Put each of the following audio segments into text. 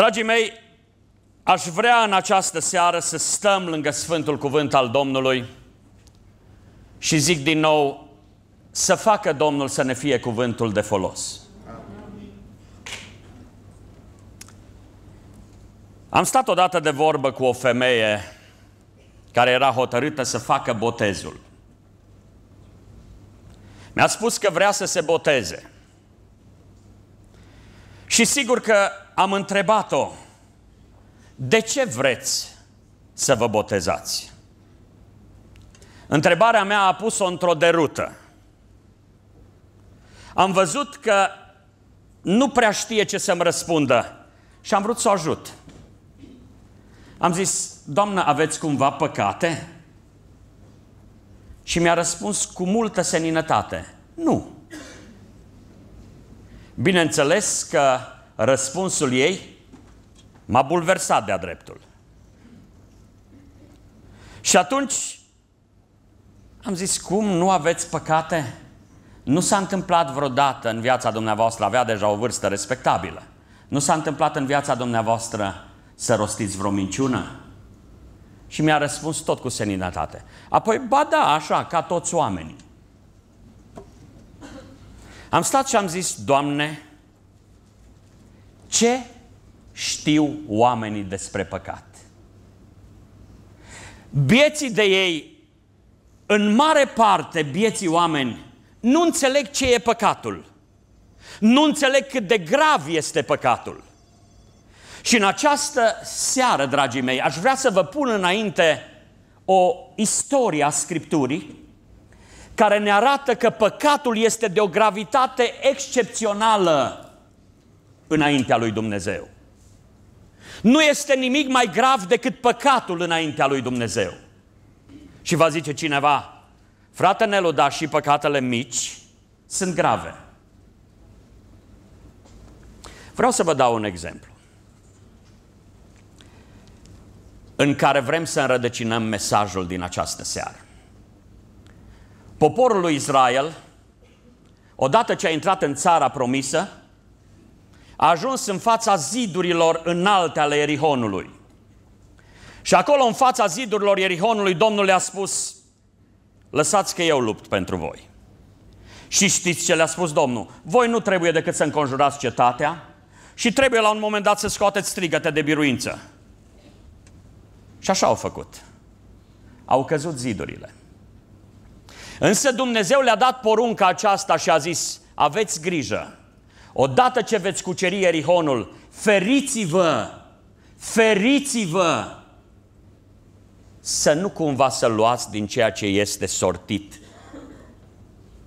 Dragii mei, aș vrea în această seară să stăm lângă Sfântul Cuvânt al Domnului și zic din nou, să facă Domnul să ne fie cuvântul de folos. Am stat odată de vorbă cu o femeie care era hotărâtă să facă botezul. Mi-a spus că vrea să se boteze. Și sigur că am întrebat-o, de ce vreți să vă botezați? Întrebarea mea a pus-o într-o derută. Am văzut că nu prea știe ce să-mi răspundă și am vrut să o ajut. Am zis, Doamnă, aveți cumva păcate? Și mi-a răspuns cu multă seninătate, nu. Bineînțeles că răspunsul ei m-a bulversat de-a dreptul. Și atunci am zis, cum nu aveți păcate? Nu s-a întâmplat vreodată în viața dumneavoastră, avea deja o vârstă respectabilă, nu s-a întâmplat în viața dumneavoastră să rostiți vreo minciună? Și mi-a răspuns tot cu seninătate. Apoi, ba da, așa, ca toți oamenii. Am stat și am zis, Doamne, ce știu oamenii despre păcat? Bieții de ei, în mare parte, bieții oameni, nu înțeleg ce e păcatul. Nu înțeleg cât de grav este păcatul. Și în această seară, dragii mei, aș vrea să vă pun înainte o istorie a Scripturii care ne arată că păcatul este de o gravitate excepțională înaintea lui Dumnezeu. Nu este nimic mai grav decât păcatul înaintea lui Dumnezeu. Și va zice cineva, frate Nelu, dar și păcatele mici sunt grave. Vreau să vă dau un exemplu în care vrem să înrădăcinăm mesajul din această seară. Poporul lui Israel, odată ce a intrat în țara promisă, a ajuns în fața zidurilor înalte ale Erihonului. Și acolo, în fața zidurilor Erihonului, Domnul le-a spus, lăsați că eu lupt pentru voi. Și știți ce le-a spus Domnul? Voi nu trebuie decât să înconjurați cetatea și trebuie la un moment dat să scoateți strigăte de biruință. Și așa au făcut. Au căzut zidurile. Însă Dumnezeu le-a dat porunca aceasta și a zis, aveți grijă, odată ce veți cuceri Erihonul, feriți-vă, feriți-vă să nu cumva să luați din ceea ce este sortit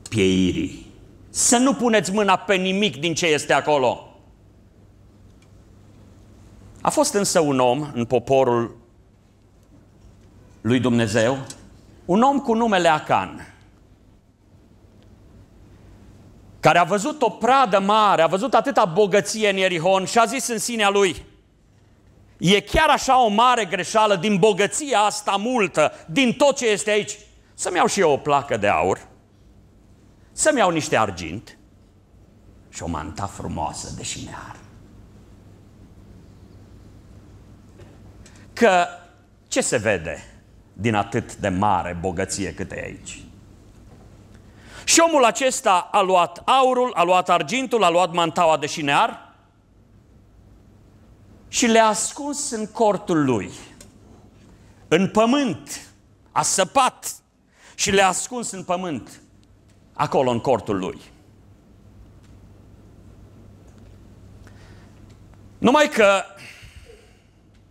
pieirii. Să nu puneți mâna pe nimic din ce este acolo. A fost însă un om în poporul lui Dumnezeu, un om cu numele Acan. care a văzut o pradă mare, a văzut atâta bogăție în Ierihon și a zis în sinea lui, e chiar așa o mare greșeală din bogăția asta multă, din tot ce este aici, să-mi iau și eu o placă de aur, să-mi iau niște argint și o manta frumoasă de șinear. Că ce se vede din atât de mare bogăție cât e aici? Și omul acesta a luat aurul, a luat argintul, a luat mantaua de șinear și le-a ascuns în cortul lui, în pământ, a săpat și le-a ascuns în pământ, acolo în cortul lui. Numai că,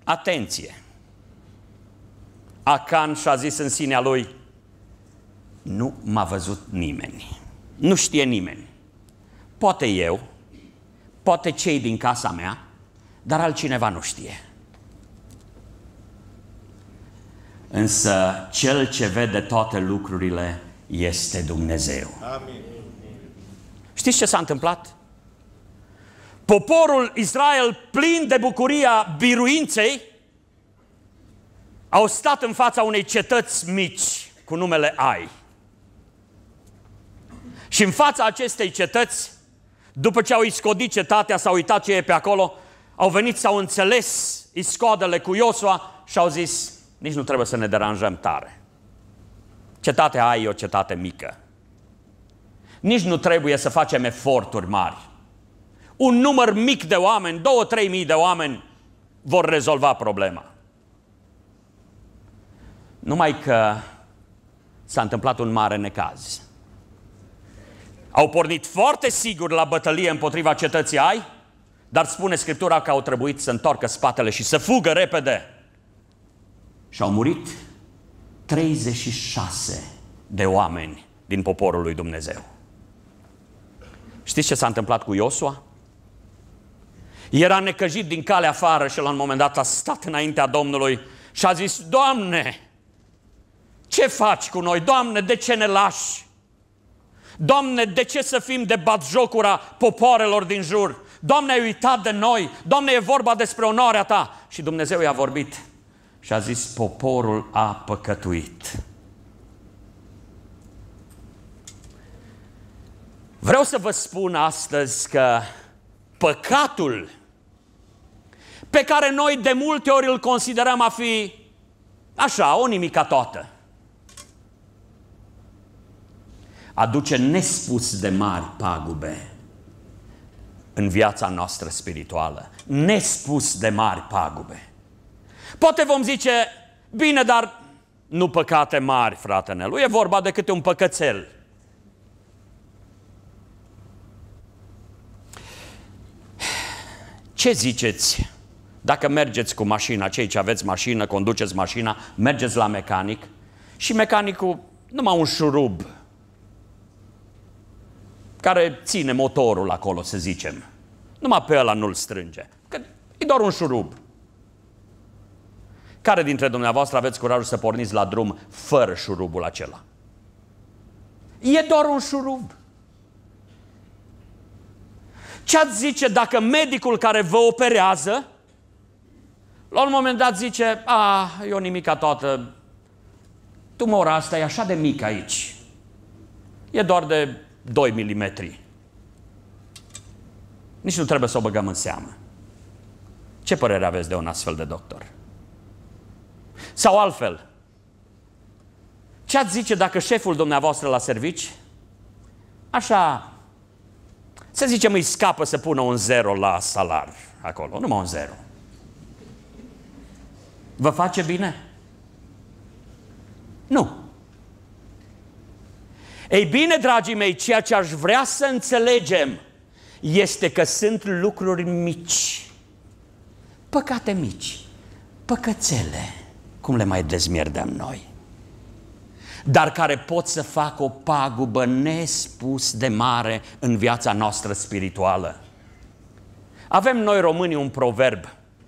atenție, Acan și-a zis în sinea lui, nu m-a văzut nimeni. Nu știe nimeni. Poate eu, poate cei din casa mea, dar altcineva nu știe. Însă cel ce vede toate lucrurile este Dumnezeu. Amin. Știți ce s-a întâmplat? Poporul Israel, plin de bucuria biruinței, au stat în fața unei cetăți mici cu numele Ai. Și în fața acestei cetăți, după ce au iscodit cetatea, s-au uitat ce e pe acolo, au venit, s-au înțeles iscoadele cu Iosua și au zis, nici nu trebuie să ne deranjăm tare. Cetatea aia e o cetate mică. Nici nu trebuie să facem eforturi mari. Un număr mic de oameni, două, trei mii de oameni vor rezolva problema. Numai că s-a întâmplat un mare necaz. Au pornit foarte sigur la bătălie împotriva cetății Ai, dar spune Scriptura că au trebuit să întoarcă spatele și să fugă repede. Și au murit 36 de oameni din poporul lui Dumnezeu. Știți ce s-a întâmplat cu Iosua? Era necăjit din calea afară și la un moment dat a stat înaintea Domnului și a zis, Doamne, ce faci cu noi? Doamne, de ce ne lași? Doamne, de ce să fim de batjocura popoarelor din jur? Doamne, ai uitat de noi. Doamne, e vorba despre onoarea Ta. Și Dumnezeu i-a vorbit și a zis, poporul a păcătuit. Vreau să vă spun astăzi că păcatul pe care noi de multe ori îl considerăm a fi așa, o nimica toată. aduce nespus de mari pagube în viața noastră spirituală. Nespus de mari pagube. Poate vom zice, bine, dar nu păcate mari, fratele lui, e vorba de câte un păcățel. Ce ziceți dacă mergeți cu mașina, cei ce aveți mașină, conduceți mașina, mergeți la mecanic și mecanicul numai un șurub care ține motorul acolo, să zicem. Numai pe ăla nu-l strânge. Că e doar un șurub. Care dintre dumneavoastră aveți curajul să porniți la drum fără șurubul acela? E doar un șurub. Ce ați zice dacă medicul care vă operează, la un moment dat zice, a, ah, eu nimica toată, tumora asta e așa de mică aici. E doar de 2 mm. Nici nu trebuie să o băgăm în seamă. Ce părere aveți de un astfel de doctor? Sau altfel, ce ați zice dacă șeful dumneavoastră la servici, așa, să zicem, îi scapă să pună un zero la salar acolo, numai un zero. Vă face bine? Nu. Ei bine, dragii mei, ceea ce aș vrea să înțelegem este că sunt lucruri mici, păcate mici, păcățele, cum le mai dezmierdăm noi, dar care pot să facă o pagubă nespus de mare în viața noastră spirituală. Avem noi românii un proverb,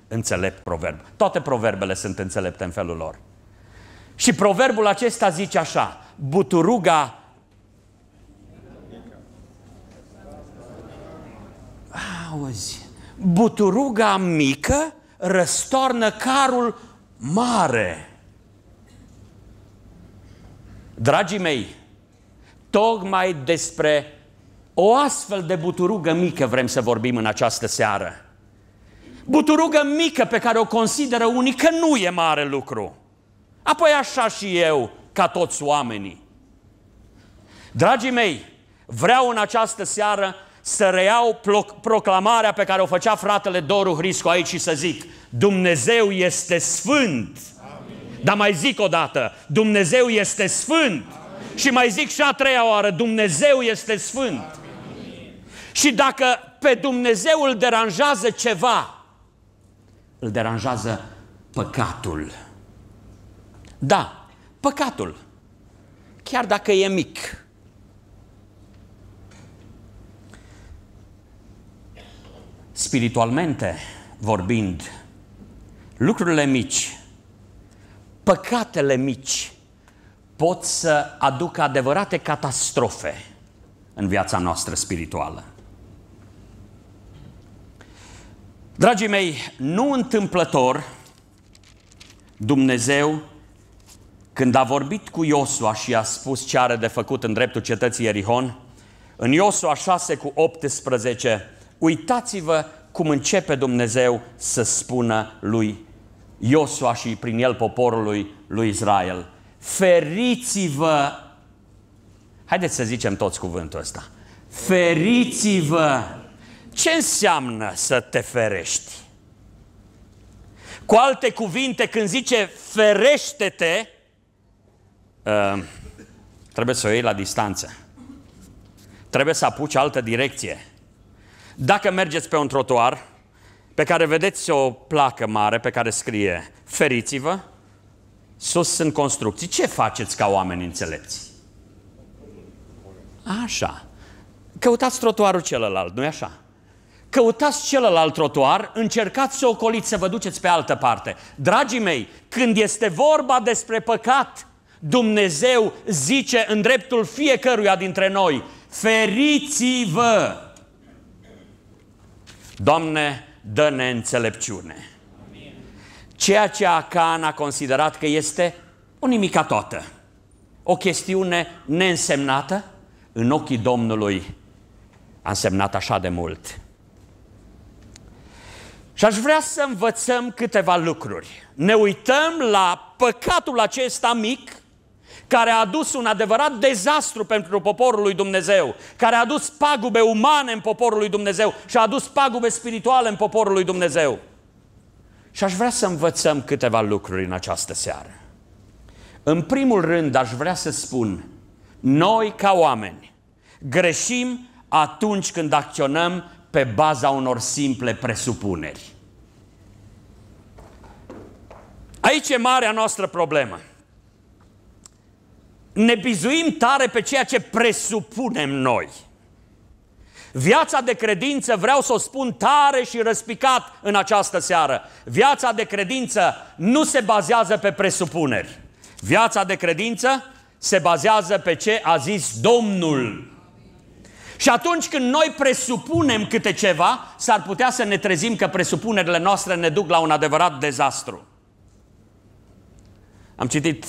înțelept proverb. Toate proverbele sunt înțelepte în felul lor. Și proverbul acesta zice așa, buturuga Auzi, buturuga mică răstoarnă carul mare. Dragii mei, tocmai despre o astfel de buturugă mică vrem să vorbim în această seară. Buturugă mică pe care o consideră unii că nu e mare lucru. Apoi așa și eu, ca toți oamenii. Dragii mei, vreau în această seară să reiau proclamarea pe care o făcea fratele Doru Hriscu aici și să zic Dumnezeu este sfânt. Amin. Dar mai zic o dată, Dumnezeu este sfânt. Amin. Și mai zic și a treia oară, Dumnezeu este sfânt. Amin. Și dacă pe Dumnezeu îl deranjează ceva, îl deranjează păcatul. Da, păcatul. Chiar dacă e mic spiritualmente vorbind, lucrurile mici, păcatele mici pot să aducă adevărate catastrofe în viața noastră spirituală. Dragii mei, nu întâmplător, Dumnezeu, când a vorbit cu Iosua și a spus ce are de făcut în dreptul cetății Erihon, în Iosua 6 cu 18, Uitați-vă cum începe Dumnezeu să spună lui Iosua și prin el poporului lui Israel. Feriți-vă, haideți să zicem toți cuvântul ăsta, feriți-vă. Ce înseamnă să te ferești? Cu alte cuvinte, când zice ferește-te, uh, trebuie să o iei la distanță. Trebuie să apuci altă direcție dacă mergeți pe un trotuar pe care vedeți o placă mare pe care scrie feriți-vă, sus sunt construcții. Ce faceți ca oameni înțelepți? Așa. Căutați trotuarul celălalt, nu-i așa? Căutați celălalt trotuar, încercați să ocoliți, să vă duceți pe altă parte. Dragii mei, când este vorba despre păcat, Dumnezeu zice în dreptul fiecăruia dintre noi, feriți-vă! Doamne, dă-ne înțelepciune. Ceea ce Acan a considerat că este o nimica toată, o chestiune neînsemnată, în ochii Domnului a însemnat așa de mult. Și aș vrea să învățăm câteva lucruri. Ne uităm la păcatul acesta mic, care a adus un adevărat dezastru pentru poporul lui Dumnezeu, care a adus pagube umane în poporul lui Dumnezeu și a adus pagube spirituale în poporul lui Dumnezeu. Și aș vrea să învățăm câteva lucruri în această seară. În primul rând, aș vrea să spun, noi ca oameni greșim atunci când acționăm pe baza unor simple presupuneri. Aici e marea noastră problemă ne bizuim tare pe ceea ce presupunem noi. Viața de credință, vreau să o spun tare și răspicat în această seară, viața de credință nu se bazează pe presupuneri. Viața de credință se bazează pe ce a zis Domnul. Și atunci când noi presupunem câte ceva, s-ar putea să ne trezim că presupunerile noastre ne duc la un adevărat dezastru. Am citit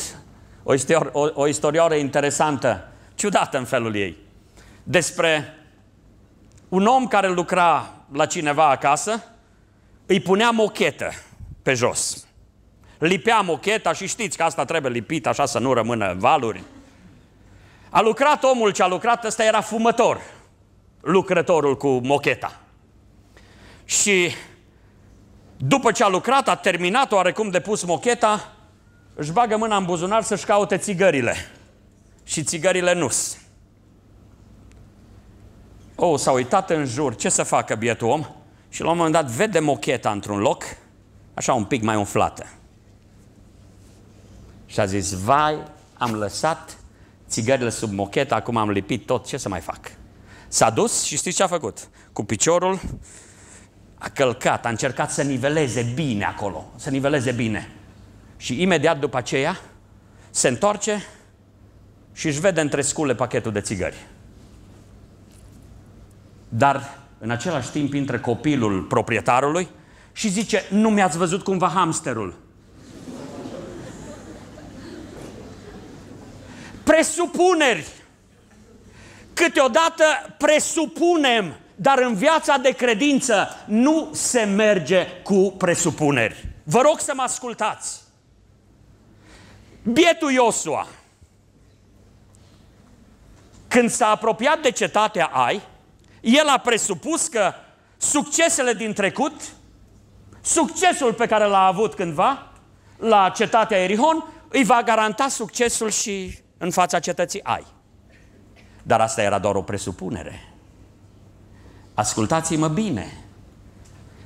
o, istor- o, o istorioară interesantă, ciudată în felul ei, despre un om care lucra la cineva acasă, îi punea mochetă pe jos. Lipea mocheta și știți că asta trebuie lipit așa să nu rămână valuri. A lucrat omul ce a lucrat, ăsta era fumător, lucrătorul cu mocheta. Și după ce a lucrat, a terminat oarecum de pus mocheta, își bagă mâna în buzunar să-și caute țigările. Și țigările nu Oh, s-a uitat în jur, ce să facă bietul om? Și la un moment dat vede mocheta într-un loc, așa un pic mai umflată. Și a zis, vai, am lăsat țigările sub mocheta, acum am lipit tot, ce să mai fac? S-a dus și știți ce a făcut? Cu piciorul a călcat, a încercat să niveleze bine acolo, să niveleze bine. Și imediat după aceea se întoarce și își vede între scule pachetul de țigări. Dar în același timp intră copilul proprietarului și zice, nu mi-ați văzut cumva hamsterul. Presupuneri. Câteodată presupunem, dar în viața de credință nu se merge cu presupuneri. Vă rog să mă ascultați. Bietul Iosua, când s-a apropiat de cetatea Ai, el a presupus că succesele din trecut, succesul pe care l-a avut cândva la cetatea Erihon, îi va garanta succesul și în fața cetății Ai. Dar asta era doar o presupunere. Ascultați-mă bine.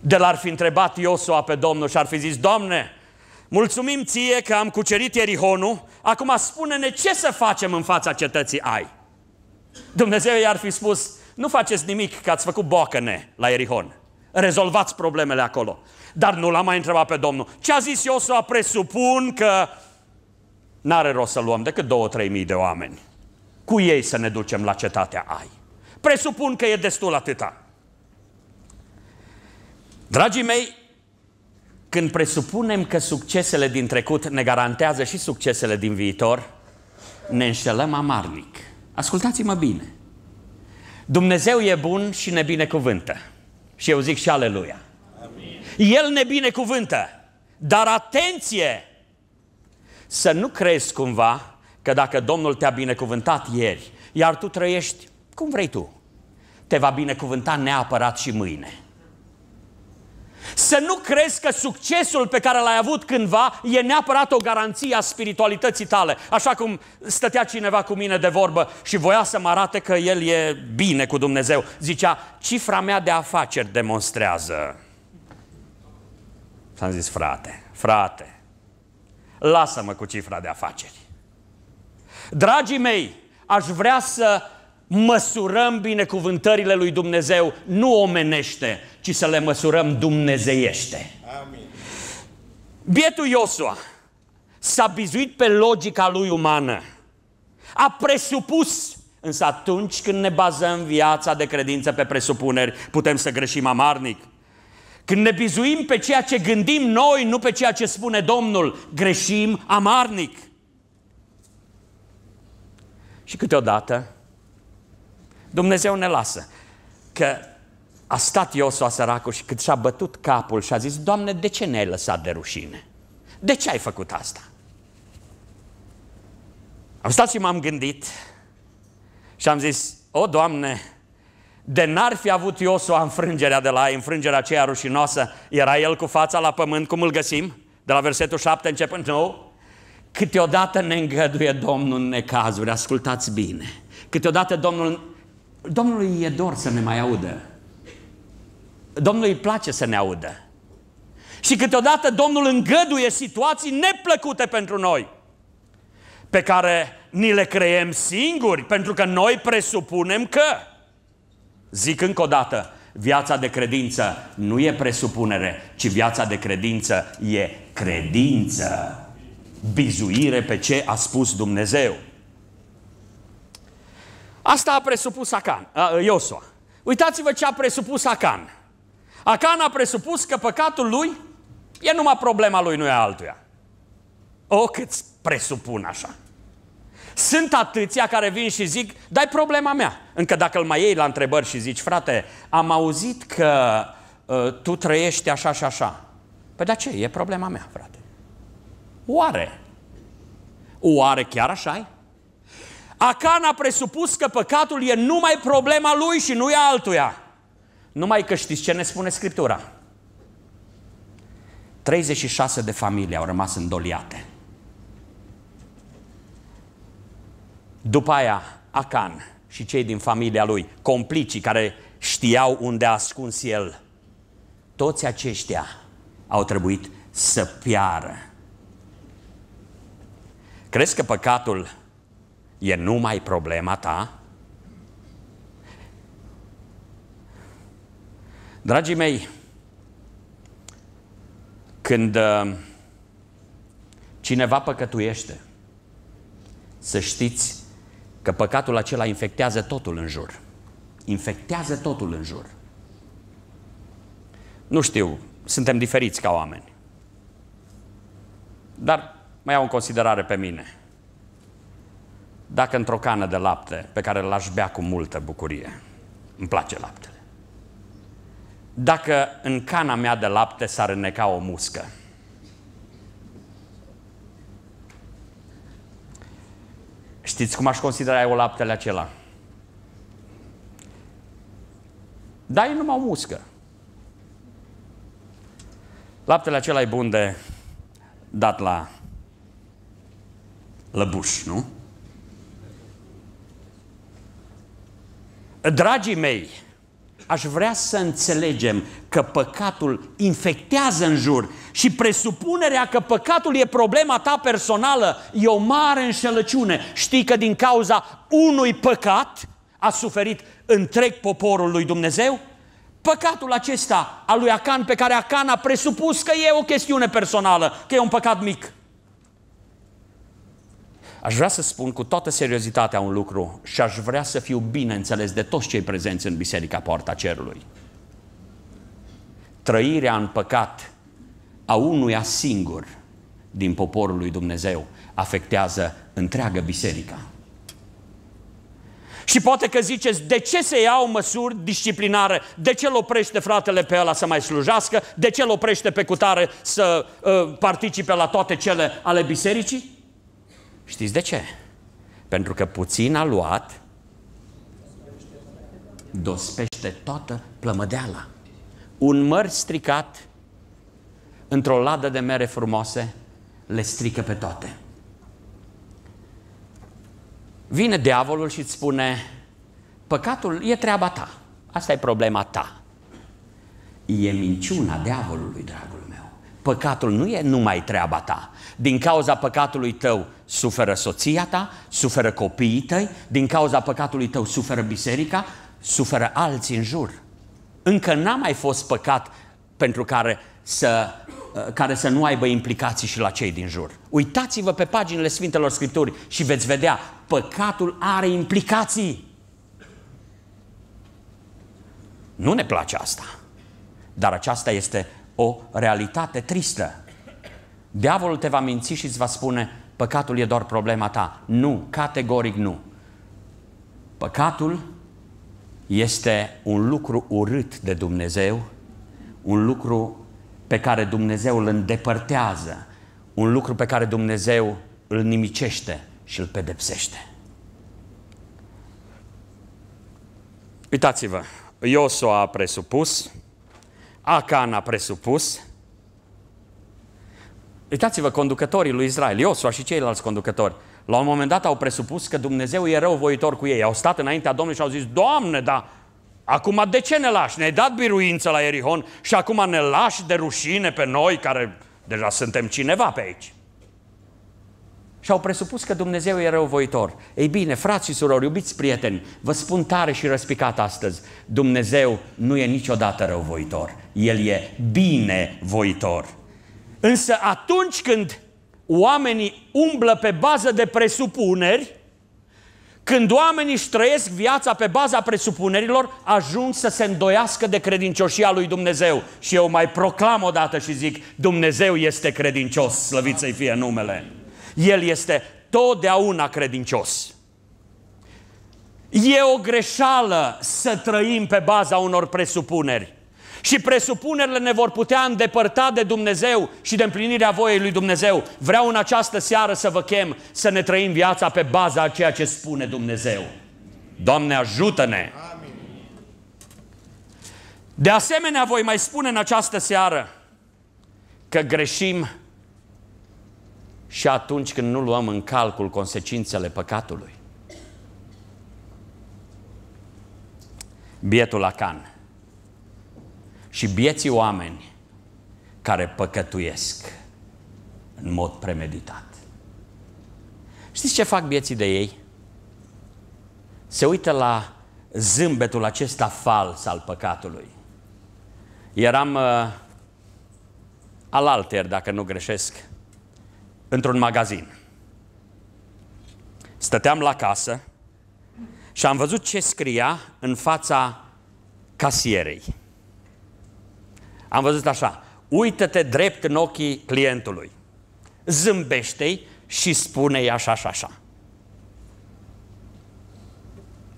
De l-ar fi întrebat Iosua pe Domnul și ar fi zis, Domne. Mulțumim ție că am cucerit Erihonul, acum spune-ne ce să facem în fața cetății ai. Dumnezeu i-ar fi spus, nu faceți nimic că ați făcut bocăne la Erihon. Rezolvați problemele acolo. Dar nu l-a mai întrebat pe Domnul. Ce a zis Iosua? Presupun că n-are rost să luăm decât două, trei mii de oameni. Cu ei să ne ducem la cetatea ai. Presupun că e destul atâta. Dragii mei, când presupunem că succesele din trecut ne garantează și succesele din viitor, ne înșelăm amarnic. Ascultați-mă bine. Dumnezeu e bun și ne binecuvântă. Și eu zic și aleluia. Amin. El ne binecuvântă. Dar atenție! Să nu crezi cumva că dacă Domnul te-a binecuvântat ieri, iar tu trăiești cum vrei tu, te va binecuvânta neapărat și mâine. Să nu crezi că succesul pe care l-ai avut cândva e neapărat o garanție a spiritualității tale. Așa cum stătea cineva cu mine de vorbă și voia să mă arate că el e bine cu Dumnezeu. Zicea, cifra mea de afaceri demonstrează. Și am zis, frate, frate, lasă-mă cu cifra de afaceri. Dragii mei, aș vrea să măsurăm binecuvântările lui Dumnezeu nu omenește, ci să le măsurăm dumnezeiește. Amin. Bietul Iosua s-a bizuit pe logica lui umană. A presupus Însă atunci când ne bazăm viața de credință pe presupuneri, putem să greșim amarnic. Când ne bizuim pe ceea ce gândim noi, nu pe ceea ce spune Domnul, greșim amarnic. Și câteodată Dumnezeu ne lasă. Că a stat Iosua săracul și cât și-a bătut capul și a zis, Doamne, de ce ne-ai lăsat de rușine? De ce ai făcut asta? Am stat și m-am gândit și am zis, o, Doamne, de n-ar fi avut Iosua înfrângerea de la ei, înfrângerea aceea rușinoasă, era el cu fața la pământ, cum îl găsim? De la versetul 7 începând, nou, câteodată ne îngăduie Domnul în necazuri, ascultați bine. Câteodată Domnul Domnului e dor să ne mai audă. Domnului îi place să ne audă. Și câteodată Domnul îngăduie situații neplăcute pentru noi, pe care ni le creem singuri, pentru că noi presupunem că. Zic încă o dată, viața de credință nu e presupunere, ci viața de credință e credință. Bizuire pe ce a spus Dumnezeu. Asta a presupus Acan, Iosua. Uitați-vă ce a presupus Acan. Acan a presupus că păcatul lui e numai problema lui, nu e altuia. O, cât presupun așa. Sunt atâția care vin și zic, dai problema mea. Încă dacă îl mai iei la întrebări și zici, frate, am auzit că uh, tu trăiești așa și așa. Păi de ce? E problema mea, frate. Oare? Oare chiar așa -i? Acan a presupus că păcatul e numai problema lui și nu e altuia. Numai că știți ce ne spune Scriptura. 36 de familii au rămas îndoliate. După aia, Acan și cei din familia lui, complicii care știau unde a ascuns el, toți aceștia au trebuit să piară. Crezi că păcatul e numai problema ta? Dragii mei, când uh, cineva păcătuiește, să știți că păcatul acela infectează totul în jur. Infectează totul în jur. Nu știu, suntem diferiți ca oameni. Dar mai iau în considerare pe mine dacă într-o cană de lapte pe care l-aș bea cu multă bucurie, îmi place laptele, dacă în cana mea de lapte s-ar înneca o muscă, știți cum aș considera eu laptele acela? Dar e numai o muscă. Laptele acela e bun de dat la lăbuș, nu? Dragii mei, aș vrea să înțelegem că păcatul infectează în jur și presupunerea că păcatul e problema ta personală e o mare înșelăciune. Știi că din cauza unui păcat a suferit întreg poporul lui Dumnezeu? Păcatul acesta al lui Acan, pe care Acan a presupus că e o chestiune personală, că e un păcat mic. Aș vrea să spun cu toată seriozitatea un lucru și aș vrea să fiu bineînțeles de toți cei prezenți în Biserica Poarta Cerului. Trăirea în păcat a unuia singur din poporul lui Dumnezeu afectează întreaga biserică. Și poate că ziceți, de ce se iau măsuri disciplinare? De ce îl oprește fratele pe ăla să mai slujească? De ce îl oprește pe cutare să uh, participe la toate cele ale bisericii? Știți de ce? Pentru că puțin a luat, dospește toată plămădeala. Un măr stricat într-o ladă de mere frumoase le strică pe toate. Vine diavolul și îți spune, păcatul e treaba ta, asta e problema ta. E minciuna diavolului, dragul meu. Păcatul nu e numai treaba ta. Din cauza păcatului tău suferă soția ta, suferă copiii tăi, din cauza păcatului tău suferă biserica, suferă alții în jur. Încă n-a mai fost păcat pentru care să, uh, care să nu aibă implicații și la cei din jur. Uitați-vă pe paginile Sfintelor Scripturi și veți vedea, păcatul are implicații. Nu ne place asta, dar aceasta este o realitate tristă. Diavolul te va minți și îți va spune, păcatul e doar problema ta. Nu, categoric nu. Păcatul este un lucru urât de Dumnezeu, un lucru pe care Dumnezeu îl îndepărtează, un lucru pe care Dumnezeu îl nimicește și îl pedepsește. Uitați-vă, Iosua a presupus, Acan a presupus, Uitați-vă, conducătorii lui Israel, Iosua și ceilalți conducători, la un moment dat au presupus că Dumnezeu e răuvoitor cu ei. Au stat înaintea Domnului și au zis, Doamne, da, acum de ce ne lași? Ne-ai dat biruință la Erihon și acum ne lași de rușine pe noi care deja suntem cineva pe aici. Și au presupus că Dumnezeu e răuvoitor. Ei bine, frați și surori, iubiți prieteni, vă spun tare și răspicat astăzi, Dumnezeu nu e niciodată răuvoitor. El e binevoitor. Însă atunci când oamenii umblă pe bază de presupuneri, când oamenii își trăiesc viața pe baza presupunerilor, ajung să se îndoiască de credincioșia lui Dumnezeu. Și eu mai proclam o dată și zic, Dumnezeu este credincios, slăvit să-i fie numele. El este totdeauna credincios. E o greșeală să trăim pe baza unor presupuneri și presupunerile ne vor putea îndepărta de Dumnezeu și de împlinirea voiei lui Dumnezeu. Vreau în această seară să vă chem să ne trăim viața pe baza a ceea ce spune Dumnezeu. Doamne, ajută-ne! De asemenea, voi mai spune în această seară că greșim și atunci când nu luăm în calcul consecințele păcatului. Bietul Acan și bieții oameni care păcătuiesc în mod premeditat. Știți ce fac bieții de ei? Se uită la zâmbetul acesta fals al păcatului. Eram uh, alter, dacă nu greșesc, într-un magazin. Stăteam la casă și am văzut ce scria în fața casierei. Am văzut așa, uită-te drept în ochii clientului, zâmbește-i și spune-i așa și așa.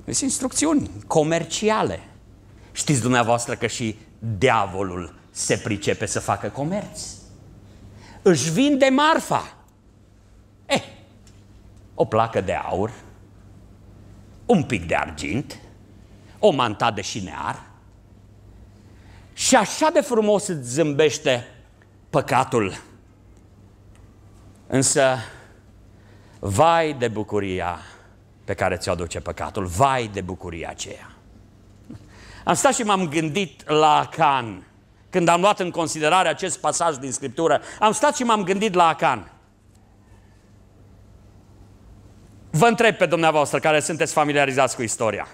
Sunt instrucțiuni comerciale. Știți dumneavoastră că și diavolul se pricepe să facă comerț. Își vinde marfa. Eh, o placă de aur, un pic de argint, o manta de șinear, și așa de frumos îți zâmbește păcatul. Însă, vai de bucuria pe care ți-o aduce păcatul, vai de bucuria aceea. Am stat și m-am gândit la Can, când am luat în considerare acest pasaj din Scriptură, am stat și m-am gândit la Can. Vă întreb pe dumneavoastră care sunteți familiarizați cu istoria.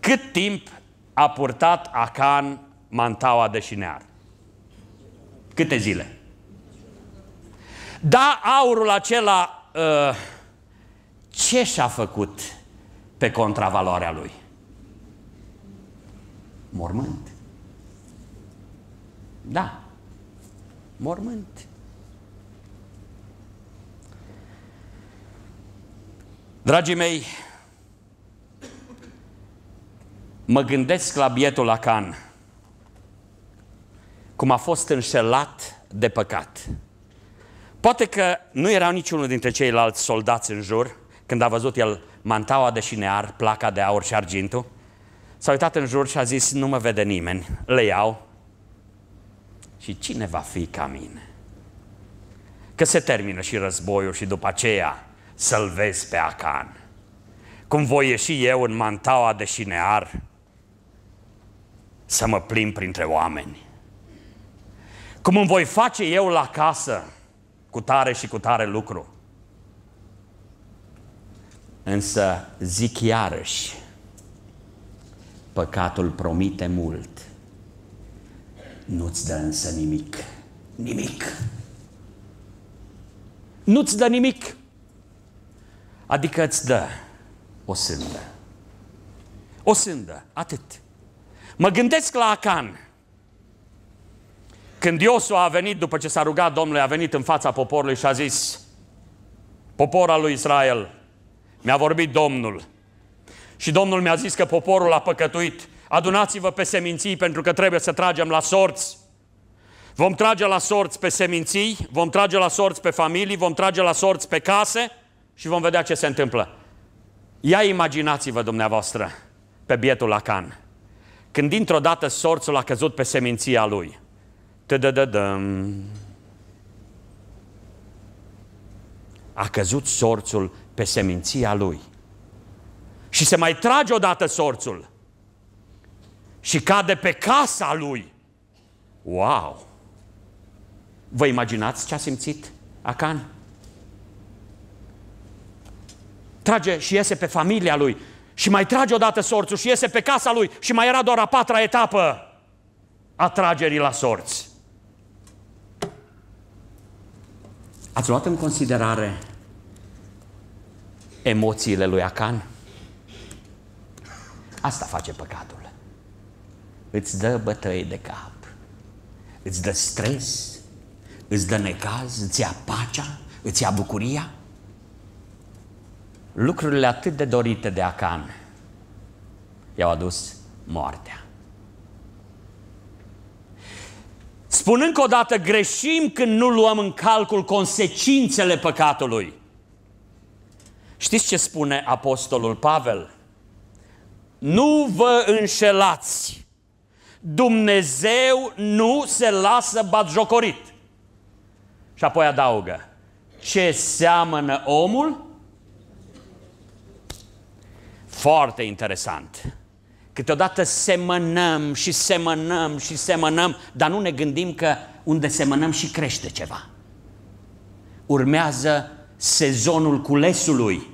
Cât timp a purtat Acan mantaua de șinear. Câte zile? Da, aurul acela uh, ce și-a făcut pe contravaloarea lui? Mormânt. Da. Mormânt. Dragii mei, mă gândesc la bietul Acan, cum a fost înșelat de păcat. Poate că nu era niciunul dintre ceilalți soldați în jur, când a văzut el mantaua de șinear, placa de aur și argintul, s-a uitat în jur și a zis, nu mă vede nimeni, le iau și cine va fi ca mine? Că se termină și războiul și după aceea să-l vezi pe Acan. Cum voi ieși eu în mantaua de șinear, să mă plim printre oameni. Cum îmi voi face eu la casă cu tare și cu tare lucru. Însă zic iarăși, păcatul promite mult, nu-ți dă însă nimic, nimic. Nu-ți dă nimic, adică îți dă o sândă. O sândă, atât. Mă gândesc la Acan. Când Iosua a venit, după ce s-a rugat Domnului, a venit în fața poporului și a zis, popor al lui Israel, mi-a vorbit Domnul. Și Domnul mi-a zis că poporul a păcătuit. Adunați-vă pe seminții pentru că trebuie să tragem la sorți. Vom trage la sorți pe seminții, vom trage la sorți pe familii, vom trage la sorți pe case și vom vedea ce se întâmplă. Ia imaginați-vă dumneavoastră pe bietul Acan. Când dintr-o dată sorțul a căzut pe seminția lui. Tădădădăm. A căzut sorțul pe seminția lui. Și se mai trage odată sorțul. Și cade pe casa lui. Wow! Vă imaginați ce a simțit Acan? Trage și iese pe familia lui și mai trage odată sorțul și iese pe casa lui și mai era doar a patra etapă a tragerii la sorți. Ați luat în considerare emoțiile lui Acan? Asta face păcatul. Îți dă bătăi de cap, îți dă stres, îți dă necaz, îți ia pacea, îți ia bucuria, lucrurile atât de dorite de Acan i-au adus moartea. Spun că odată greșim când nu luăm în calcul consecințele păcatului. Știți ce spune Apostolul Pavel? Nu vă înșelați. Dumnezeu nu se lasă batjocorit. Și apoi adaugă, ce seamănă omul, foarte interesant. Câteodată semănăm și semănăm și semănăm, dar nu ne gândim că unde semănăm și crește ceva. Urmează sezonul culesului.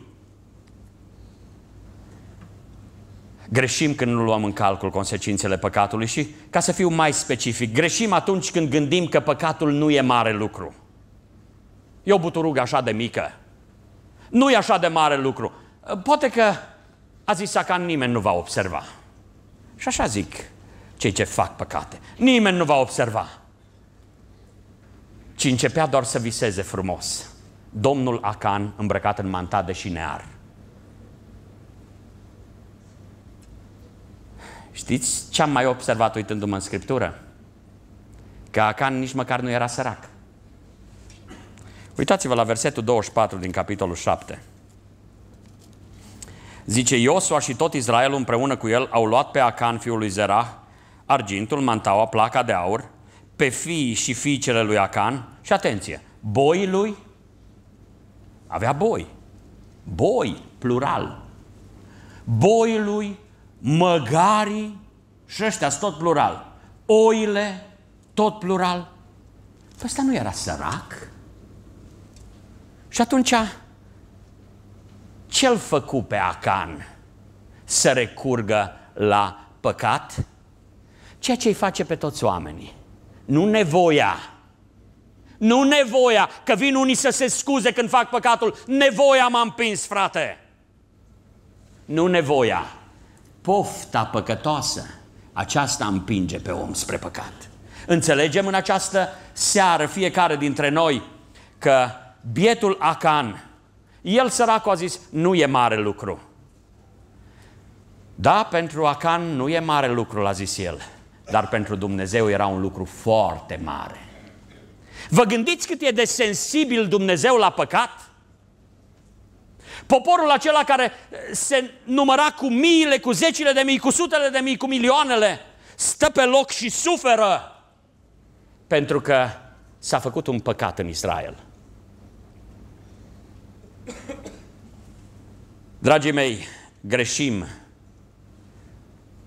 Greșim când nu luăm în calcul consecințele păcatului și, ca să fiu mai specific, greșim atunci când gândim că păcatul nu e mare lucru. E o buturugă așa de mică. Nu e așa de mare lucru. Poate că a zis că nimeni nu va observa. Și așa zic cei ce fac păcate. Nimeni nu va observa. Ci începea doar să viseze frumos. Domnul Acan îmbrăcat în manta de șinear. Știți ce am mai observat uitându-mă în Scriptură? Că Acan nici măcar nu era sărac. Uitați-vă la versetul 24 din capitolul 7. Zice, Iosua și tot Israelul împreună cu el au luat pe Acan, fiul lui Zerah, argintul, mantaua, placa de aur, pe fiii și fiicele lui Acan și atenție, boii lui avea boi, boi, plural, boi lui, măgarii și ăștia tot plural, oile, tot plural. Păi ăsta nu era sărac? Și atunci ce-l făcu pe Acan să recurgă la păcat? Ceea ce îi face pe toți oamenii. Nu nevoia. Nu nevoia, că vin unii să se scuze când fac păcatul. Nevoia m-a împins, frate. Nu nevoia. Pofta păcătoasă, aceasta împinge pe om spre păcat. Înțelegem în această seară fiecare dintre noi că bietul Acan el, săracul, a zis, nu e mare lucru. Da, pentru Acan nu e mare lucru, l-a zis el, dar pentru Dumnezeu era un lucru foarte mare. Vă gândiți cât e de sensibil Dumnezeu la păcat? Poporul acela care eh, se număra cu miile, cu zecile de mii, cu sutele de mii, cu milioanele, stă pe loc și suferă pentru că s-a făcut un păcat în Israel. Dragii mei, greșim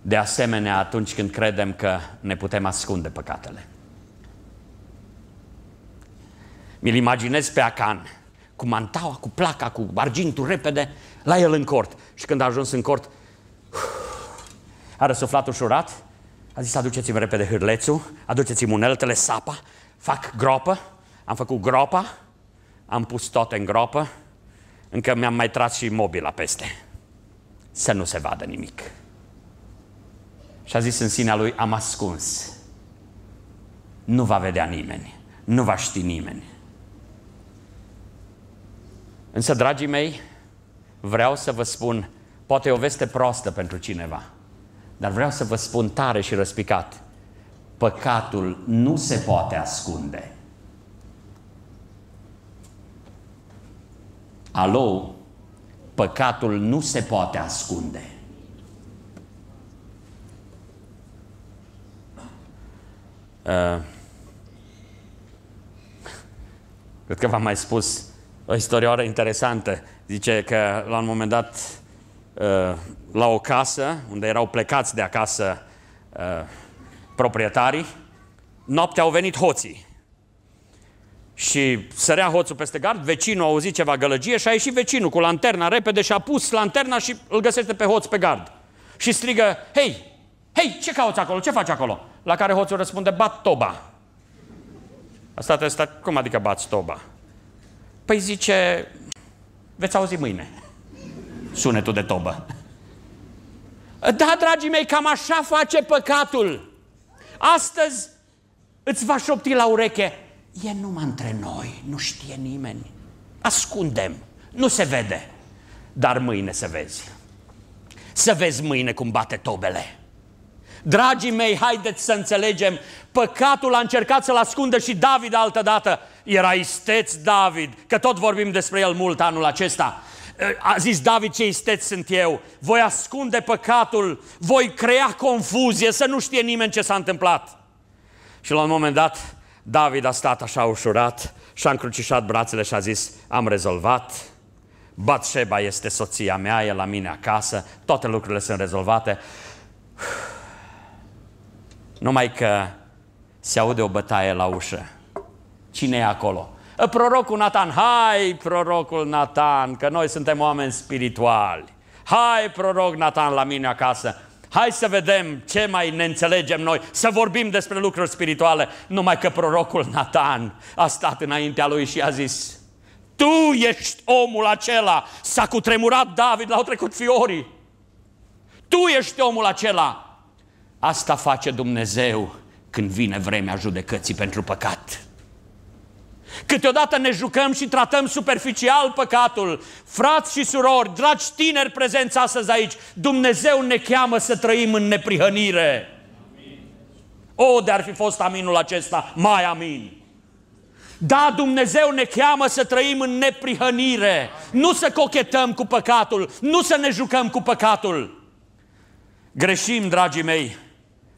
de asemenea atunci când credem că ne putem ascunde păcatele. Mi-l imaginez pe Acan, cu mantaua, cu placa, cu argintul repede, la el în cort. Și când a ajuns în cort, a răsuflat ușurat, a zis, aduceți-mi repede hârlețul, aduceți-mi uneltele, sapa, fac groapă, am făcut groapa, am pus tot în groapă. Încă mi-am mai tras și mobila peste. Să nu se vadă nimic. Și a zis în sinea lui, am ascuns. Nu va vedea nimeni. Nu va ști nimeni. Însă, dragii mei, vreau să vă spun, poate e o veste proastă pentru cineva, dar vreau să vă spun tare și răspicat, păcatul nu se poate ascunde. Alo, păcatul nu se poate ascunde. Uh, cred că v-am mai spus o istorioară interesantă. Zice că la un moment dat uh, la o casă, unde erau plecați de acasă uh, proprietarii, noaptea au venit hoții și sărea hoțul peste gard, vecinul a auzit ceva gălăgie și a ieșit vecinul cu lanterna repede și a pus lanterna și îl găsește pe hoț pe gard. Și strigă, hei, hei, ce cauți acolo, ce faci acolo? La care hoțul răspunde, bat toba. Asta te stat, cum adică bați toba? Păi zice, veți auzi mâine sunetul de tobă. Da, dragii mei, cam așa face păcatul. Astăzi îți va șopti la ureche, E numai între noi, nu știe nimeni. Ascundem, nu se vede, dar mâine se vezi. Să vezi mâine cum bate tobele. Dragii mei, haideți să înțelegem, păcatul a încercat să-l ascundă și David altădată. Era isteț David, că tot vorbim despre el mult anul acesta. A zis David ce isteț sunt eu, voi ascunde păcatul, voi crea confuzie, să nu știe nimeni ce s-a întâmplat. Și la un moment dat David a stat așa ușurat și-a încrucișat brațele și a zis, am rezolvat, Batșeba este soția mea, e la mine acasă, toate lucrurile sunt rezolvate. Numai că se aude o bătaie la ușă. Cine e acolo? Ă, prorocul Nathan, hai prorocul Nathan, că noi suntem oameni spirituali. Hai proroc Nathan la mine acasă hai să vedem ce mai ne înțelegem noi, să vorbim despre lucruri spirituale. Numai că prorocul Nathan a stat înaintea lui și a zis, tu ești omul acela, s-a cutremurat David, l-au trecut fiorii. Tu ești omul acela. Asta face Dumnezeu când vine vremea judecății pentru păcat. Câteodată ne jucăm și tratăm superficial păcatul. Frați și surori, dragi tineri prezenți astăzi aici, Dumnezeu ne cheamă să trăim în neprihănire. O, O, de-ar fi fost aminul acesta, mai amin. Da, Dumnezeu ne cheamă să trăim în neprihănire, nu să cochetăm cu păcatul, nu să ne jucăm cu păcatul. Greșim, dragii mei,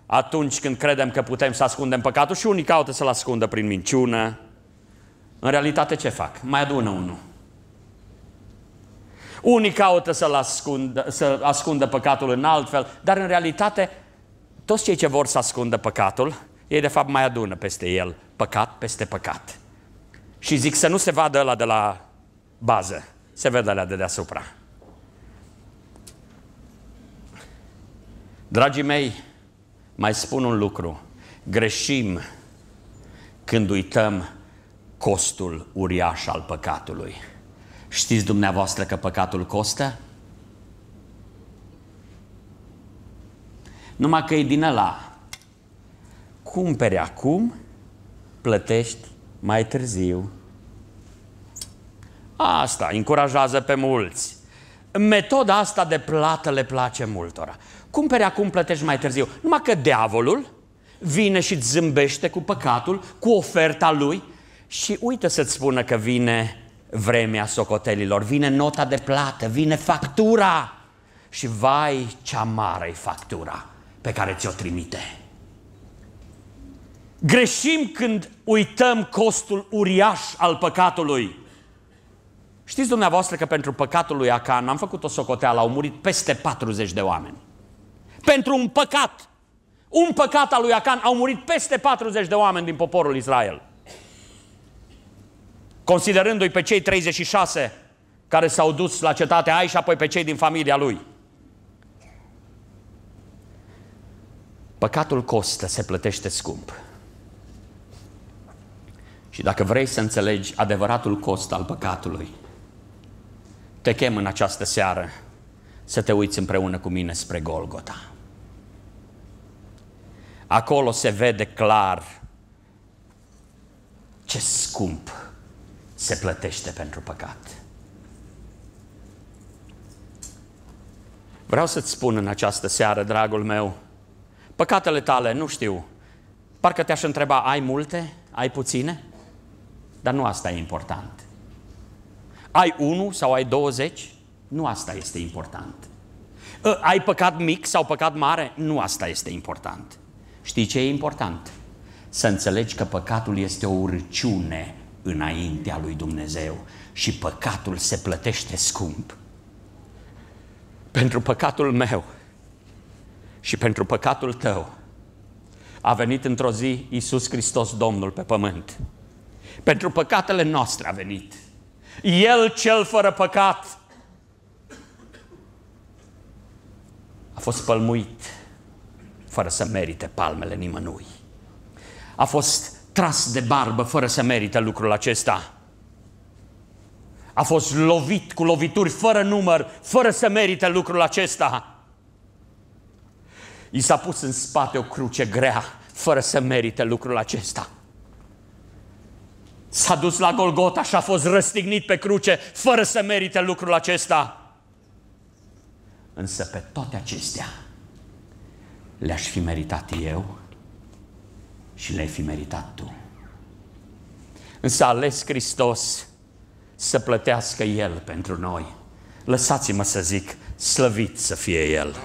atunci când credem că putem să ascundem păcatul și unii caută să-l ascundă prin minciună, în realitate ce fac? Mai adună unul. Unii caută să-l ascundă, să ascundă păcatul în alt fel, dar în realitate toți cei ce vor să ascundă păcatul, ei de fapt mai adună peste el păcat peste păcat. Și zic să nu se vadă ăla de la bază, se vede ăla de deasupra. Dragii mei, mai spun un lucru. Greșim când uităm costul uriaș al păcatului. Știți dumneavoastră că păcatul costă? Numai că e din ăla. Cumpere acum, plătești mai târziu. Asta încurajează pe mulți. Metoda asta de plată le place multora. Cumpere acum, plătești mai târziu. Numai că diavolul vine și zâmbește cu păcatul, cu oferta lui, și uită să-ți spună că vine vremea socotelilor, vine nota de plată, vine factura și vai ce mare e factura pe care ți-o trimite. Greșim când uităm costul uriaș al păcatului. Știți dumneavoastră că pentru păcatul lui Acan, am făcut o socoteală, au murit peste 40 de oameni. Pentru un păcat, un păcat al lui Acan, au murit peste 40 de oameni din poporul Israel considerându-i pe cei 36 care s-au dus la cetatea Ai și apoi pe cei din familia lui. Păcatul costă, se plătește scump. Și dacă vrei să înțelegi adevăratul cost al păcatului, te chem în această seară să te uiți împreună cu mine spre Golgota. Acolo se vede clar ce scump se plătește pentru păcat. Vreau să-ți spun în această seară, dragul meu, păcatele tale, nu știu, parcă te-aș întreba, ai multe, ai puține? Dar nu asta e important. Ai unul sau ai 20? Nu asta este important. Ă, ai păcat mic sau păcat mare? Nu asta este important. Știi ce e important? Să înțelegi că păcatul este o urciune înaintea lui Dumnezeu și păcatul se plătește scump. Pentru păcatul meu și pentru păcatul tău a venit într-o zi Iisus Hristos Domnul pe pământ. Pentru păcatele noastre a venit. El cel fără păcat a fost pălmuit fără să merite palmele nimănui. A fost tras de barbă fără să merită lucrul acesta. A fost lovit cu lovituri fără număr, fără să merite lucrul acesta. I s-a pus în spate o cruce grea, fără să merite lucrul acesta. S-a dus la Golgota și a fost răstignit pe cruce, fără să merite lucrul acesta. Însă pe toate acestea le-aș fi meritat eu și le-ai fi meritat tu. Însă a ales Hristos să plătească El pentru noi. Lăsați-mă să zic, slăvit să fie El.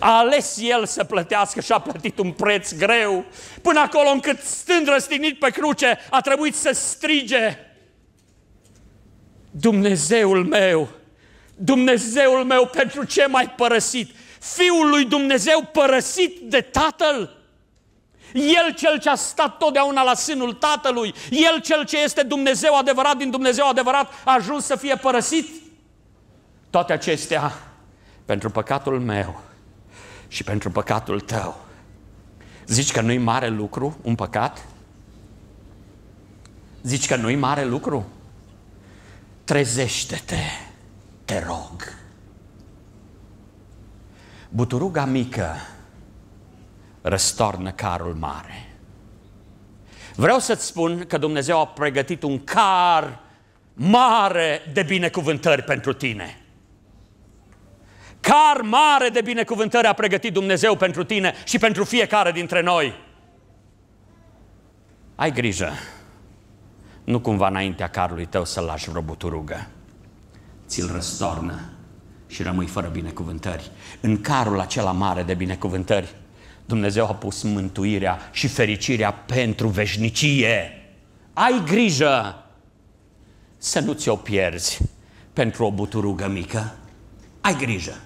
A ales El să plătească și a plătit un preț greu, până acolo încât stând răstignit pe cruce a trebuit să strige Dumnezeul meu, Dumnezeul meu, pentru ce m-ai părăsit? Fiul lui Dumnezeu părăsit de Tatăl? El cel ce a stat totdeauna la sânul Tatălui, El cel ce este Dumnezeu adevărat din Dumnezeu adevărat, a ajuns să fie părăsit. Toate acestea pentru păcatul meu și pentru păcatul tău. Zici că nu-i mare lucru un păcat? Zici că nu-i mare lucru? Trezește-te, te rog. Buturuga mică răstornă carul mare. Vreau să-ți spun că Dumnezeu a pregătit un car mare de binecuvântări pentru tine. Car mare de binecuvântări a pregătit Dumnezeu pentru tine și pentru fiecare dintre noi. Ai grijă, nu cumva înaintea carului tău să lași vreo buturugă. Ți-l răstornă și rămâi fără binecuvântări. În carul acela mare de binecuvântări Dumnezeu a pus mântuirea și fericirea pentru veșnicie. Ai grijă să nu ți-o pierzi pentru o buturugă mică. Ai grijă.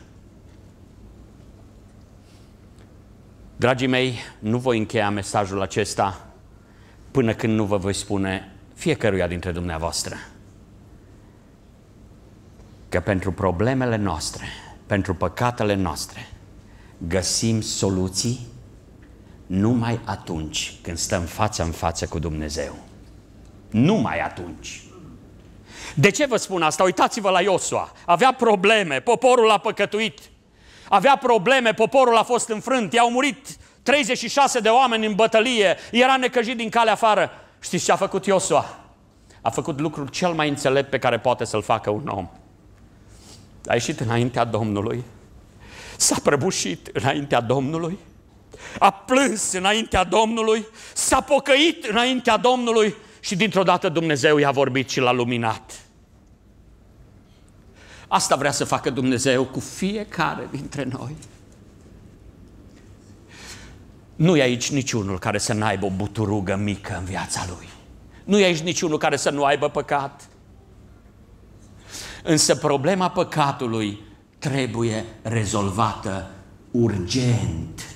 Dragii mei, nu voi încheia mesajul acesta până când nu vă voi spune fiecăruia dintre dumneavoastră că pentru problemele noastre, pentru păcatele noastre, găsim soluții numai atunci când stăm față în față cu Dumnezeu. Numai atunci. De ce vă spun asta? Uitați-vă la Iosua. Avea probleme, poporul a păcătuit. Avea probleme, poporul a fost înfrânt, i-au murit 36 de oameni în bătălie, era necăjit din calea afară. Știți ce a făcut Iosua? A făcut lucrul cel mai înțelept pe care poate să-l facă un om. A ieșit înaintea Domnului, s-a prăbușit înaintea Domnului a plâns înaintea Domnului, s-a pocăit înaintea Domnului și dintr-o dată Dumnezeu i-a vorbit și l-a luminat. Asta vrea să facă Dumnezeu cu fiecare dintre noi. Nu e aici niciunul care să n-aibă o buturugă mică în viața lui. Nu e aici niciunul care să nu aibă păcat. Însă problema păcatului trebuie rezolvată urgent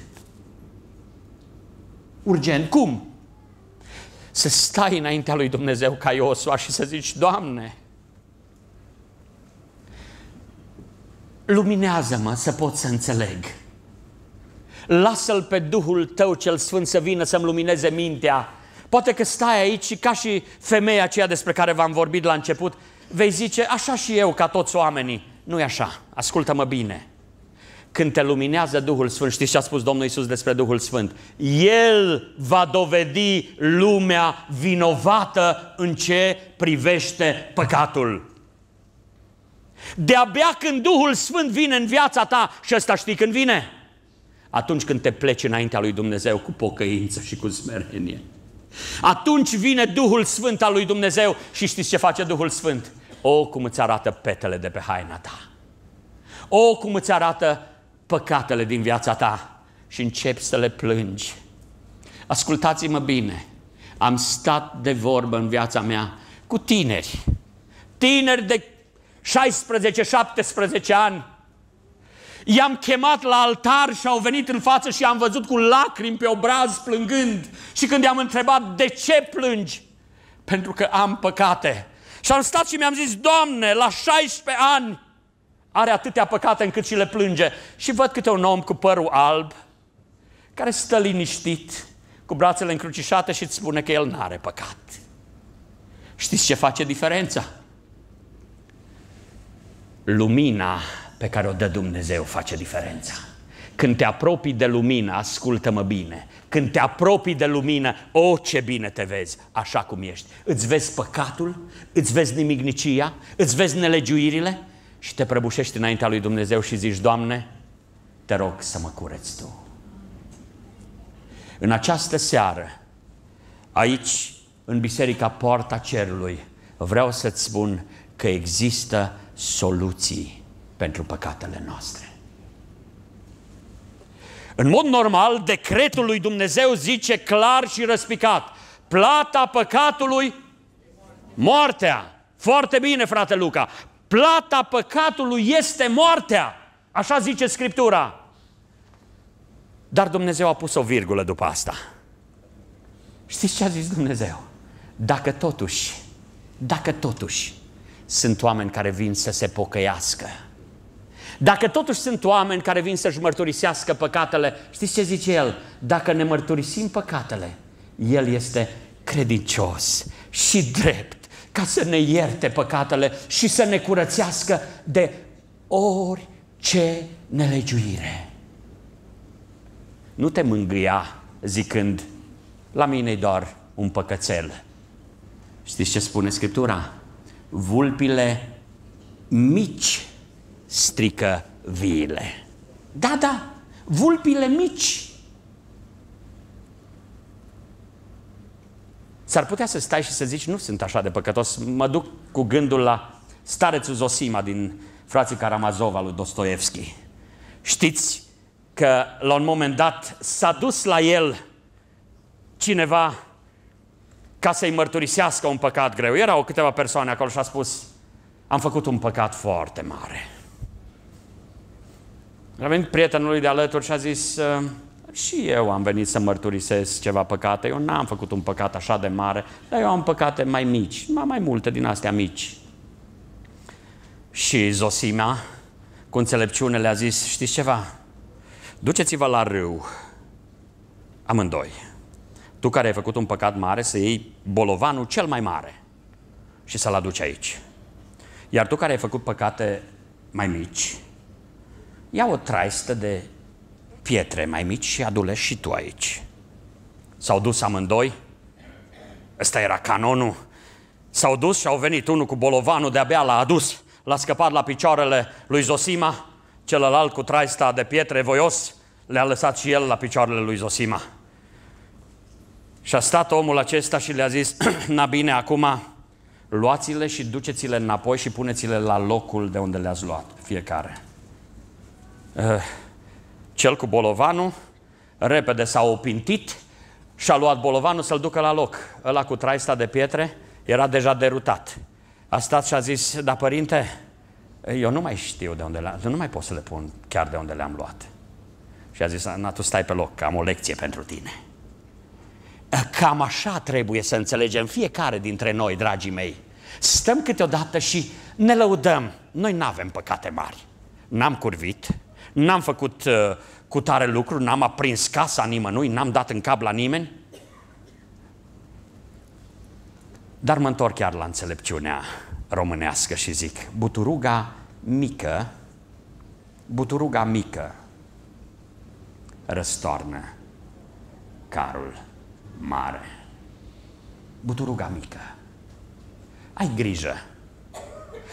urgent. Cum? Să stai înaintea lui Dumnezeu ca Iosua și să zici, Doamne, luminează-mă să pot să înțeleg. Lasă-L pe Duhul Tău cel Sfânt să vină să-mi lumineze mintea. Poate că stai aici și ca și femeia aceea despre care v-am vorbit la început, vei zice, așa și eu ca toți oamenii. Nu e așa, ascultă-mă bine când te luminează Duhul Sfânt, știți ce a spus Domnul Isus despre Duhul Sfânt? El va dovedi lumea vinovată în ce privește păcatul. De-abia când Duhul Sfânt vine în viața ta, și ăsta știi când vine? Atunci când te pleci înaintea lui Dumnezeu cu pocăință și cu smerenie. Atunci vine Duhul Sfânt al lui Dumnezeu și știți ce face Duhul Sfânt? O, cum îți arată petele de pe haina ta. O, cum îți arată păcatele din viața ta și începi să le plângi. Ascultați-mă bine, am stat de vorbă în viața mea cu tineri, tineri de 16-17 ani, i-am chemat la altar și au venit în față și am văzut cu lacrimi pe obraz plângând și când i-am întrebat de ce plângi, pentru că am păcate. Și am stat și mi-am zis, Doamne, la 16 ani are atâtea păcate încât și le plânge. Și văd câte un om cu părul alb, care stă liniștit, cu brațele încrucișate și îți spune că el nu are păcat. Știți ce face diferența? Lumina pe care o dă Dumnezeu face diferența. Când te apropii de lumină, ascultă-mă bine. Când te apropii de lumină, o, oh, ce bine te vezi, așa cum ești. Îți vezi păcatul, îți vezi nimicnicia, îți vezi nelegiuirile, și te prăbușești înaintea lui Dumnezeu și zici, Doamne, te rog să mă cureți Tu. În această seară, aici, în Biserica Poarta Cerului, vreau să-ți spun că există soluții pentru păcatele noastre. În mod normal, decretul lui Dumnezeu zice clar și răspicat, plata păcatului, moartea. Foarte bine, frate Luca. Plata păcatului este moartea. Așa zice Scriptura. Dar Dumnezeu a pus o virgulă după asta. Știți ce a zis Dumnezeu? Dacă totuși, dacă totuși sunt oameni care vin să se pocăiască, dacă totuși sunt oameni care vin să-și mărturisească păcatele, știți ce zice El? Dacă ne mărturisim păcatele, El este credincios și drept ca să ne ierte păcatele și să ne curățească de orice nelegiuire. Nu te mângâia zicând, la mine doar un păcățel. Știți ce spune Scriptura? Vulpile mici strică viile. Da, da, vulpile mici S-ar putea să stai și să zici, nu sunt așa de păcătos, mă duc cu gândul la starețul Zosima din frații Karamazova lui Dostoevski. Știți că la un moment dat s-a dus la el cineva ca să-i mărturisească un păcat greu. Erau câteva persoane acolo și a spus, am făcut un păcat foarte mare. A venit prietenul lui de alături și a zis, uh, și eu am venit să mărturisesc ceva păcate. Eu n-am făcut un păcat așa de mare, dar eu am păcate mai mici, mai multe din astea mici. Și Zosima, cu înțelepciune, le-a zis, știți ceva? Duceți-vă la râu, amândoi. Tu care ai făcut un păcat mare, să iei bolovanul cel mai mare și să-l aduci aici. Iar tu care ai făcut păcate mai mici, ia o traistă de pietre mai mici și adule și tu aici. S-au dus amândoi, ăsta era canonul, s-au dus și au venit unul cu bolovanul, de-abia l-a adus, l-a scăpat la picioarele lui Zosima, celălalt cu traista de pietre voios, le-a lăsat și el la picioarele lui Zosima. Și a stat omul acesta și le-a zis, na bine, acum luați-le și duceți-le înapoi și puneți-le la locul de unde le-ați luat, fiecare. Uh, cel cu bolovanul repede s-a opintit și a luat bolovanul să-l ducă la loc. Ăla cu traista de pietre era deja derutat. A stat și a zis, da părinte, eu nu mai știu de unde le-am, nu mai pot să le pun chiar de unde le-am luat. Și a zis, na, tu stai pe loc, că am o lecție pentru tine. Cam așa trebuie să înțelegem fiecare dintre noi, dragii mei. Stăm câteodată și ne lăudăm. Noi nu avem păcate mari. N-am curvit, n-am făcut uh, cu tare lucru, n-am aprins casa nimănui, n-am dat în cap la nimeni. Dar mă întorc chiar la înțelepciunea românească și zic, buturuga mică, buturuga mică răstoarnă carul mare. Buturuga mică. Ai grijă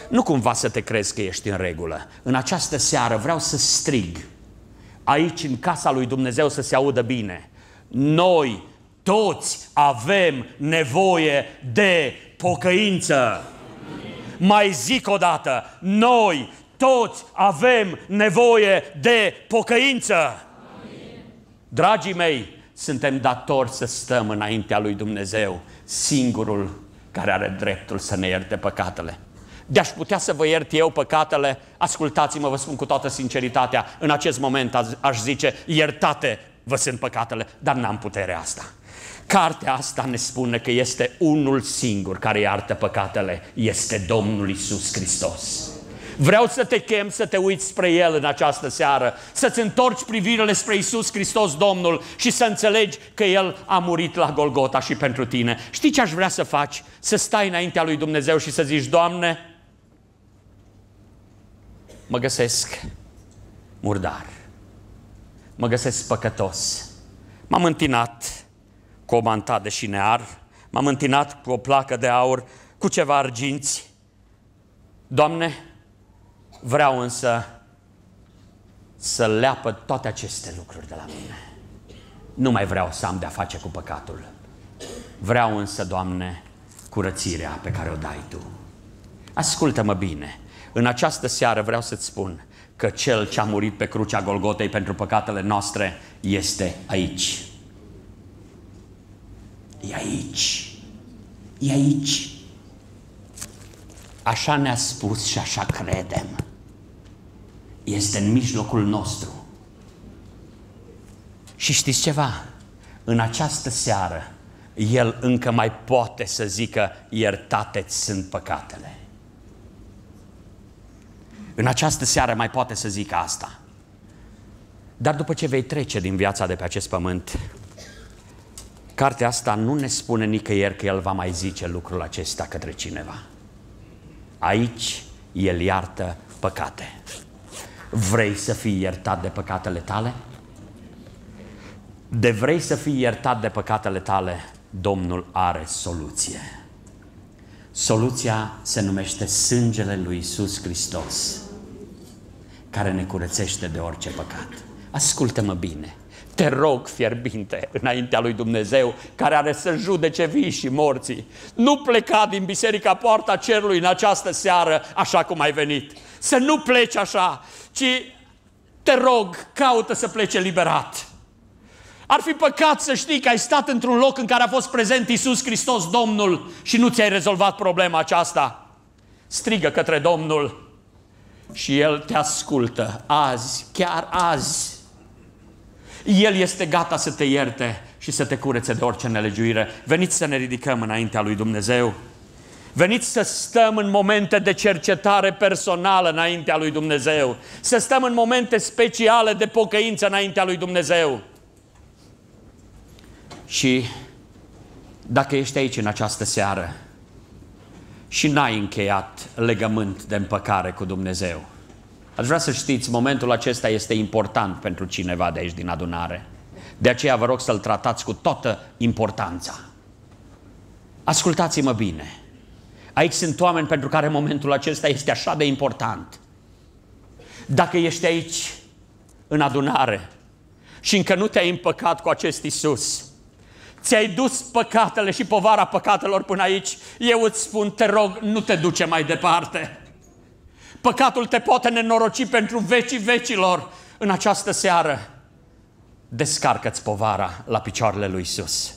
nu cumva să te crezi că ești în regulă. În această seară vreau să strig aici în casa lui Dumnezeu să se audă bine. Noi toți avem nevoie de pocăință. Mai zic o dată, noi toți avem nevoie de pocăință. Dragii mei, suntem datori să stăm înaintea lui Dumnezeu, singurul care are dreptul să ne ierte păcatele de a-și putea să vă iert eu păcatele, ascultați-mă, vă spun cu toată sinceritatea, în acest moment aș zice, iertate vă sunt păcatele, dar n-am puterea asta. Cartea asta ne spune că este unul singur care iartă păcatele, este Domnul Isus Hristos. Vreau să te chem să te uiți spre El în această seară, să-ți întorci privirile spre Isus Hristos Domnul și să înțelegi că El a murit la Golgota și pentru tine. Știi ce aș vrea să faci? Să stai înaintea lui Dumnezeu și să zici, Doamne, mă găsesc murdar, mă găsesc păcătos. M-am întinat cu o manta de șinear, m-am întinat cu o placă de aur, cu ceva arginți. Doamne, vreau însă să leapă toate aceste lucruri de la mine. Nu mai vreau să am de-a face cu păcatul. Vreau însă, Doamne, curățirea pe care o dai Tu. Ascultă-mă bine în această seară vreau să-ți spun că Cel ce a murit pe crucea Golgotei pentru păcatele noastre este aici. E aici. E aici. Așa ne-a spus și așa credem. Este în mijlocul nostru. Și știți ceva? În această seară, El încă mai poate să zică, iertate sunt păcatele. În această seară mai poate să zic asta. Dar după ce vei trece din viața de pe acest pământ, cartea asta nu ne spune nicăieri că El va mai zice lucrul acesta către cineva. Aici El iartă păcate. Vrei să fii iertat de păcatele tale? De vrei să fii iertat de păcatele tale, Domnul are soluție. Soluția se numește sângele lui Isus Hristos care ne curățește de orice păcat. Ascultă-mă bine, te rog fierbinte înaintea lui Dumnezeu care are să judece vii și morții. Nu pleca din biserica poarta cerului în această seară așa cum ai venit. Să nu pleci așa, ci te rog, caută să plece liberat. Ar fi păcat să știi că ai stat într-un loc în care a fost prezent Isus Hristos, Domnul, și nu ți-ai rezolvat problema aceasta. Strigă către Domnul, și El te ascultă azi, chiar azi. El este gata să te ierte și să te curețe de orice nelegiuire. Veniți să ne ridicăm înaintea lui Dumnezeu. Veniți să stăm în momente de cercetare personală înaintea lui Dumnezeu. Să stăm în momente speciale de pocăință înaintea lui Dumnezeu. Și dacă ești aici în această seară, și n-ai încheiat legământ de împăcare cu Dumnezeu. Aș vrea să știți, momentul acesta este important pentru cineva de aici din adunare. De aceea vă rog să-l tratați cu toată importanța. Ascultați-mă bine. Aici sunt oameni pentru care momentul acesta este așa de important. Dacă ești aici, în adunare, și încă nu te-ai împăcat cu acest Isus, ți-ai dus păcatele și povara păcatelor până aici, eu îți spun, te rog, nu te duce mai departe. Păcatul te poate nenoroci pentru vecii vecilor. În această seară, descarcă-ți povara la picioarele lui Iisus.